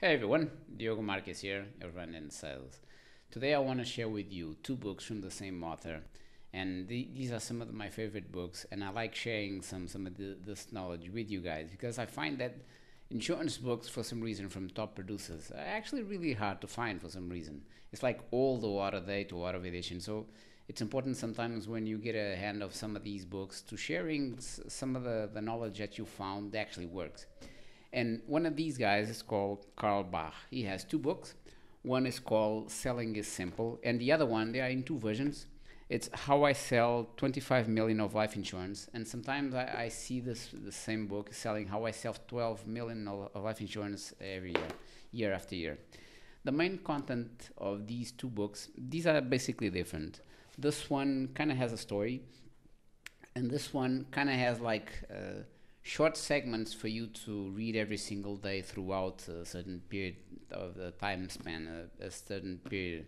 Hey everyone, Diogo Marquez here, Urban and Sales. Today I want to share with you two books from the same author, and these are some of my favorite books, and I like sharing some some of the, this knowledge with you guys because I find that insurance books, for some reason, from top producers are actually really hard to find for some reason. It's like all the water day to water edition. so it's important sometimes when you get a hand of some of these books to sharing some of the, the knowledge that you found that actually works. And one of these guys is called Karl Bach. He has two books. One is called Selling is Simple, and the other one, they are in two versions. It's How I Sell 25 Million of Life Insurance. And sometimes I, I see this the same book selling How I Sell 12 Million of Life Insurance every year, year after year. The main content of these two books, these are basically different. This one kind of has a story, and this one kind of has like. Uh, short segments for you to read every single day throughout a certain period of the time span, a, a certain period.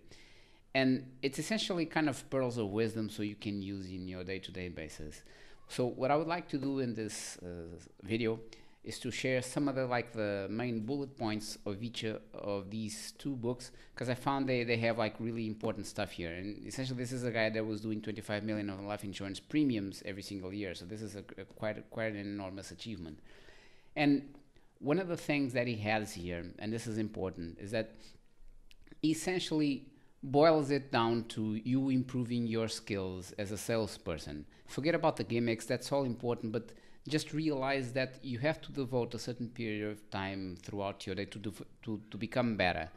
And it's essentially kind of pearls of wisdom so you can use in your day to day basis. So, what I would like to do in this uh, video is to share some of the like the main bullet points of each uh, of these two books because I found they, they have like really important stuff here and essentially this is a guy that was doing 25 million of life insurance premiums every single year so this is a, a quite quite an enormous achievement and one of the things that he has here and this is important is that essentially boils it down to you improving your skills as a salesperson forget about the gimmicks that's all important but just realize that you have to devote a certain period of time throughout your day to to, to become better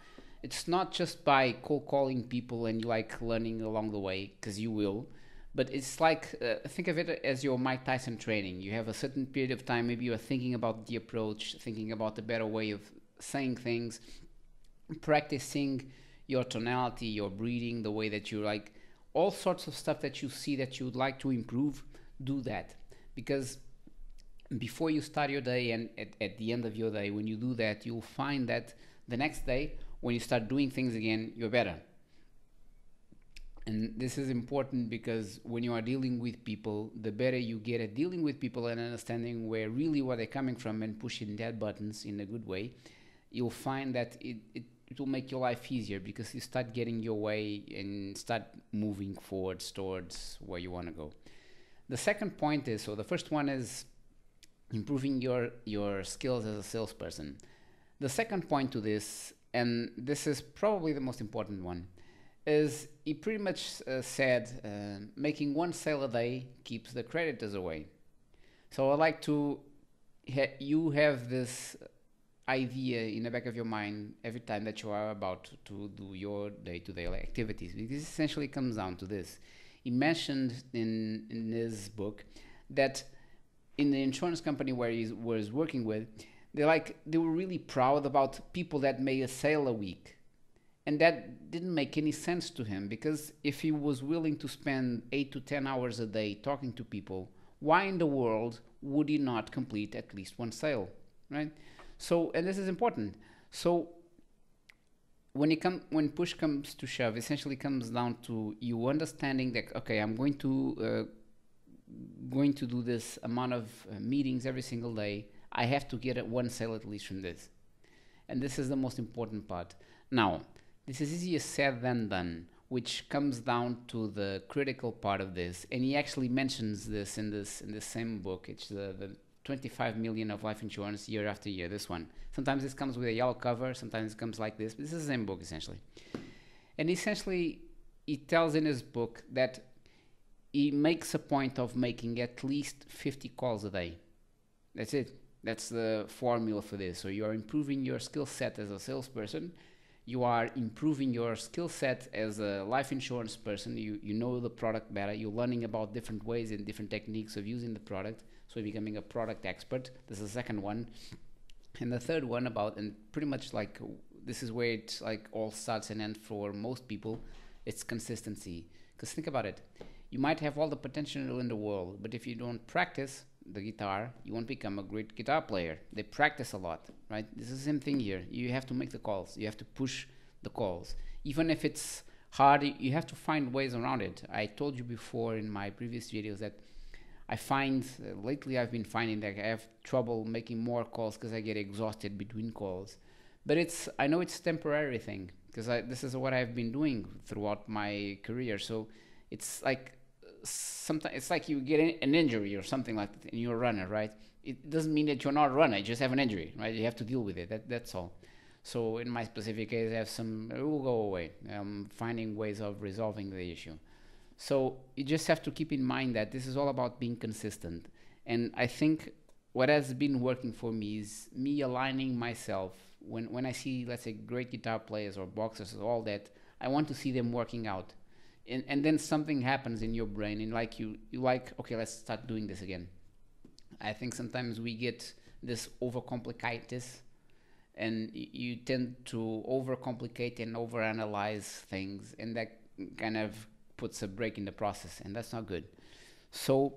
it's not just by cold calling people and you like learning along the way because you will but it's like uh, think of it as your mike tyson training you have a certain period of time maybe you are thinking about the approach thinking about a better way of saying things practicing your tonality your breathing the way that you like all sorts of stuff that you see that you would like to improve do that because before you start your day and at, at the end of your day, when you do that, you'll find that the next day, when you start doing things again, you're better. And this is important because when you are dealing with people, the better you get at dealing with people and understanding where really where they're coming from and pushing their buttons in a good way, you'll find that it, it, it will make your life easier because you start getting your way and start moving forwards towards where you want to go. The second point is so the first one is improving your your skills as a salesperson. The second point to this, and this is probably the most important one, is he pretty much uh, said uh, making one sale a day keeps the creditors away. So I like to ha you have this idea in the back of your mind every time that you are about to do your day-to-day -day activities because essentially comes down to this. He mentioned in in his book that in the insurance company where he was working with, they like they were really proud about people that made a sale a week, and that didn't make any sense to him because if he was willing to spend eight to ten hours a day talking to people, why in the world would he not complete at least one sale, right? So and this is important. So when it come when push comes to shove, essentially comes down to you understanding that okay, I'm going to uh, going to do this amount of uh, meetings every single day, I have to get one sale at least from this. And this is the most important part. Now, this is easier said than done, which comes down to the critical part of this. And he actually mentions this in this in the same book. It's the, the 25 million of life insurance year after year. This one. Sometimes this comes with a yellow cover. Sometimes it comes like this. But this is the same book essentially. And essentially, he tells in his book that he makes a point of making at least 50 calls a day. That's it. That's the formula for this. So you are improving your skill set as a salesperson. You are improving your skill set as a life insurance person. You, you know the product better. You're learning about different ways and different techniques of using the product. So becoming a product expert. This is the second one. And the third one about, and pretty much like this is where it's like all starts and ends for most people, it's consistency. Because think about it you might have all the potential in the world, but if you don't practice the guitar, you won't become a great guitar player. They practice a lot, right? This is the same thing here. You have to make the calls. You have to push the calls. Even if it's hard, you have to find ways around it. I told you before in my previous videos that I find uh, lately I've been finding that I have trouble making more calls because I get exhausted between calls. But it's I know it's temporary thing because this is what I've been doing throughout my career. So it's like sometimes it's like you get an injury or something like that, and you're a runner, right? It doesn't mean that you're not a runner. You just have an injury, right? You have to deal with it. That, that's all. So in my specific case, I have some. It will go away. I'm finding ways of resolving the issue. So you just have to keep in mind that this is all about being consistent. And I think what has been working for me is me aligning myself when when I see let's say great guitar players or boxers or all that. I want to see them working out and, and then something happens in your brain and like you, you like okay let's start doing this again i think sometimes we get this overcomplicated and you tend to overcomplicate and overanalyze things and that kind of puts a break in the process and that's not good so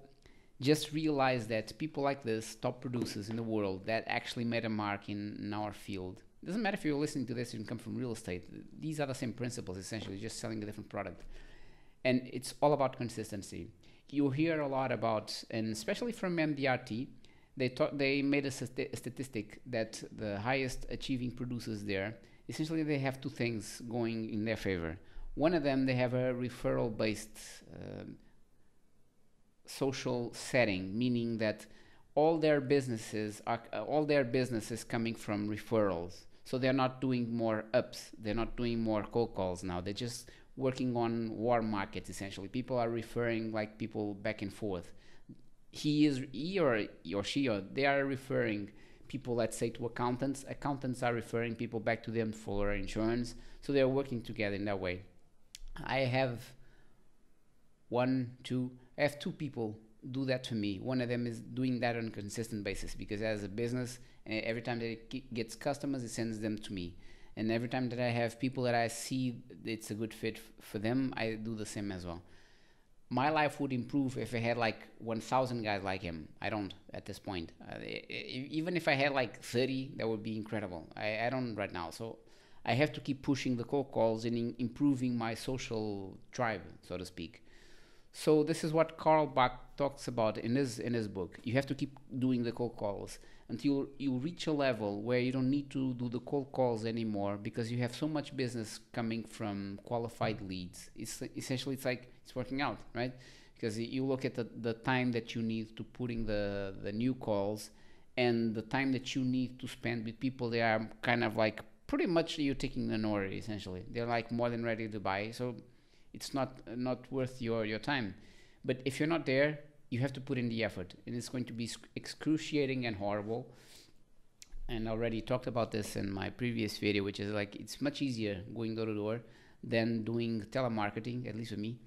just realize that people like this top producers in the world that actually made a mark in, in our field doesn't matter if you're listening to this you come from real estate these are the same principles essentially just selling a different product and it's all about consistency. You hear a lot about, and especially from MDRT, they they made a, st- a, statistic that the highest achieving producers there essentially they have two things going in their favor. One of them they have a referral based um, social setting, meaning that all their businesses are uh, all their businesses coming from referrals. So they're not doing more ups, they're not doing more cold calls now. They just working on war markets essentially. People are referring like people back and forth. He is he or, or she or they are referring people, let's say, to accountants. Accountants are referring people back to them for insurance. So they're working together in that way. I have one, two, I have two people do that for me. One of them is doing that on a consistent basis because as a business, eh, every time that it gets customers, it sends them to me and every time that I have people that I see it's a good fit for them, I do the same as well. My life would improve if I had like 1,000 guys like him. I don't at this point. Uh, even if I had like 30, that would be incredible. I, I don't right now. So I have to keep pushing the cold calls and improving my social tribe, so to speak. So this is what Karl Bach talks about in his in his book. You have to keep doing the cold calls until you reach a level where you don't need to do the cold calls anymore because you have so much business coming from qualified leads. It's essentially it's like it's working out, right? Because you look at the, the time that you need to putting the the new calls and the time that you need to spend with people they are kind of like pretty much you taking an order essentially. They're like more than ready to buy. So it's not not worth your your time. But if you're not there, you have to put in the effort, and it's going to be excruciating and horrible. And I already talked about this in my previous video, which is like it's much easier going door to door than doing telemarketing, at least for me.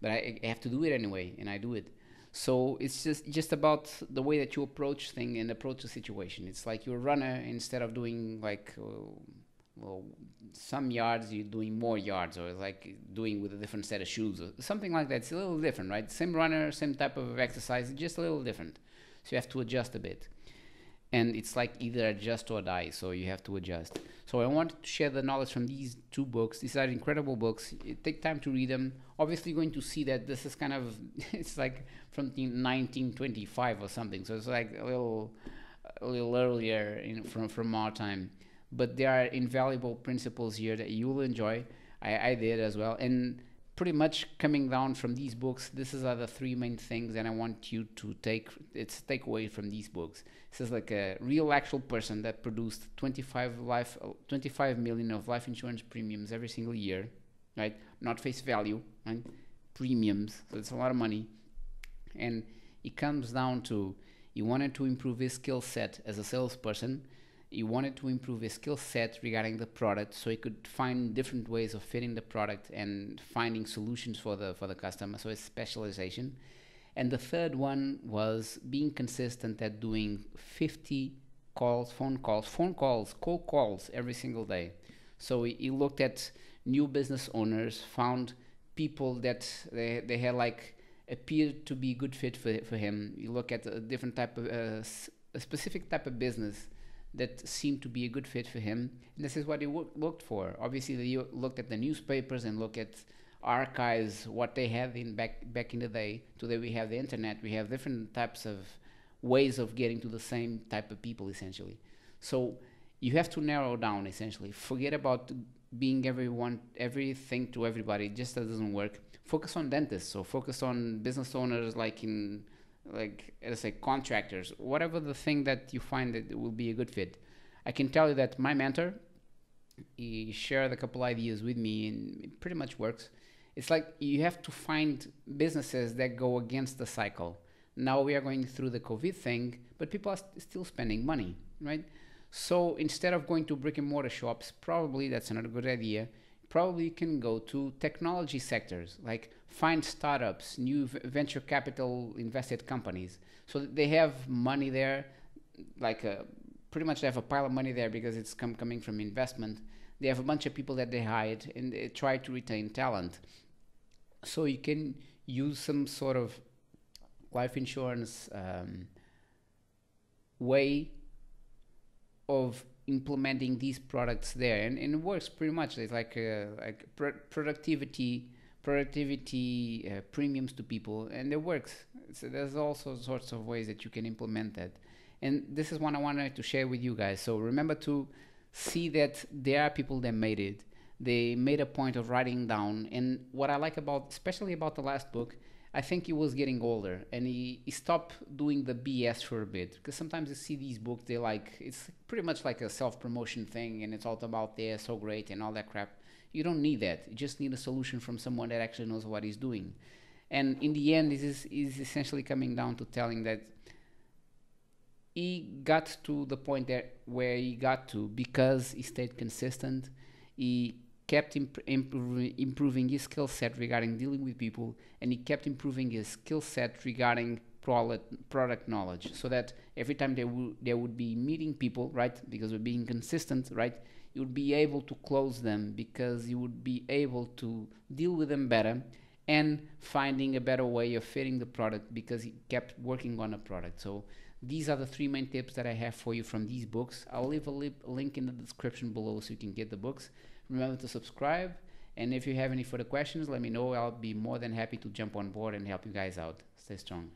But I, I have to do it anyway, and I do it. So it's just just about the way that you approach thing and approach the situation. It's like you're a runner instead of doing like. Uh, well, some yards you're doing more yards or like doing with a different set of shoes or something like that. It's a little different, right? Same runner, same type of exercise, just a little different. So you have to adjust a bit. And it's like either adjust or die, so you have to adjust. So I wanted to share the knowledge from these two books. These are incredible books. Eh, take time to read them. Obviously, you're going to see that this is kind of it's like from 1925 or something. So it's like a little a little earlier in, from from our time but there are invaluable principles here that you'll enjoy. I, I did as well. And pretty much coming down from these books, this is are the three main things that I want you to take it's take away from these books. This is like a real actual person that produced 25 life 25 million of life insurance premiums every single year, right? Not face value, right? Premiums. So it's a lot of money. And it comes down to he wanted to improve his skill set as a salesperson he wanted to improve his skill set regarding the product so he could find different ways of fitting the product and finding solutions for the for the customer so his specialization and the third one was being consistent at doing 50 calls phone calls phone calls cold calls every single day so he, he looked at new business owners found people that they, they had like appeared to be good fit for, for him you look at a different type of uh, a specific type of business that seemed to be a good fit for him. And this is what he w- looked for. Obviously, he looked at the newspapers and looked at archives, what they had in back back in the day. Today we have the internet. We have different types of ways of getting to the same type of people, essentially. So you have to narrow down, essentially. Forget about being everyone, everything to everybody. Just that doesn't work. Focus on dentists. So focus on business owners, like in like let's say contractors, whatever the thing that you find that will be a good fit. I can tell you that my mentor, he shared a couple ideas with me, and it pretty much works. It's like you have to find businesses that go against the cycle. Now we are going through the COVID thing, but people are st- still spending money, right? So instead of going to brick and mortar shops, probably that's another good idea probably can go to technology sectors, like find startups, new venture capital invested companies. So they have money there, like a, uh, pretty much they have a pile of money there because it's come coming from investment. They have a bunch of people that they hired and they try to retain talent. So you can use some sort of life insurance um, way of implementing these products there and, and it works pretty much it's like a, uh, like pr- productivity productivity uh, premiums to people and it works so there's also sorts of ways that you can implement that and this is one i wanted to share with you guys so remember to see that there are people that made it they made a point of writing down and what i like about especially about the last book I think he was getting older and he, he stopped doing the BS for a bit because sometimes you see these books, they like, it's pretty much like a self promotion thing and it's all about they're so great and all that crap. You don't need that. You just need a solution from someone that actually knows what he's doing. And in the end, this is, is essentially coming down to telling that he got to the point that where he got to because he stayed consistent. He kept imp- imp- improving his skill set regarding dealing with people and he kept improving his skill set regarding product, product knowledge so that every time they, w- they would be meeting people right because we're being consistent right you would be able to close them because you would be able to deal with them better and finding a better way of fitting the product because he kept working on a product so these are the three main tips that i have for you from these books i'll leave a li- link in the description below so you can get the books Remember to subscribe. And if you have any further questions, let me know. I'll be more than happy to jump on board and help you guys out. Stay strong.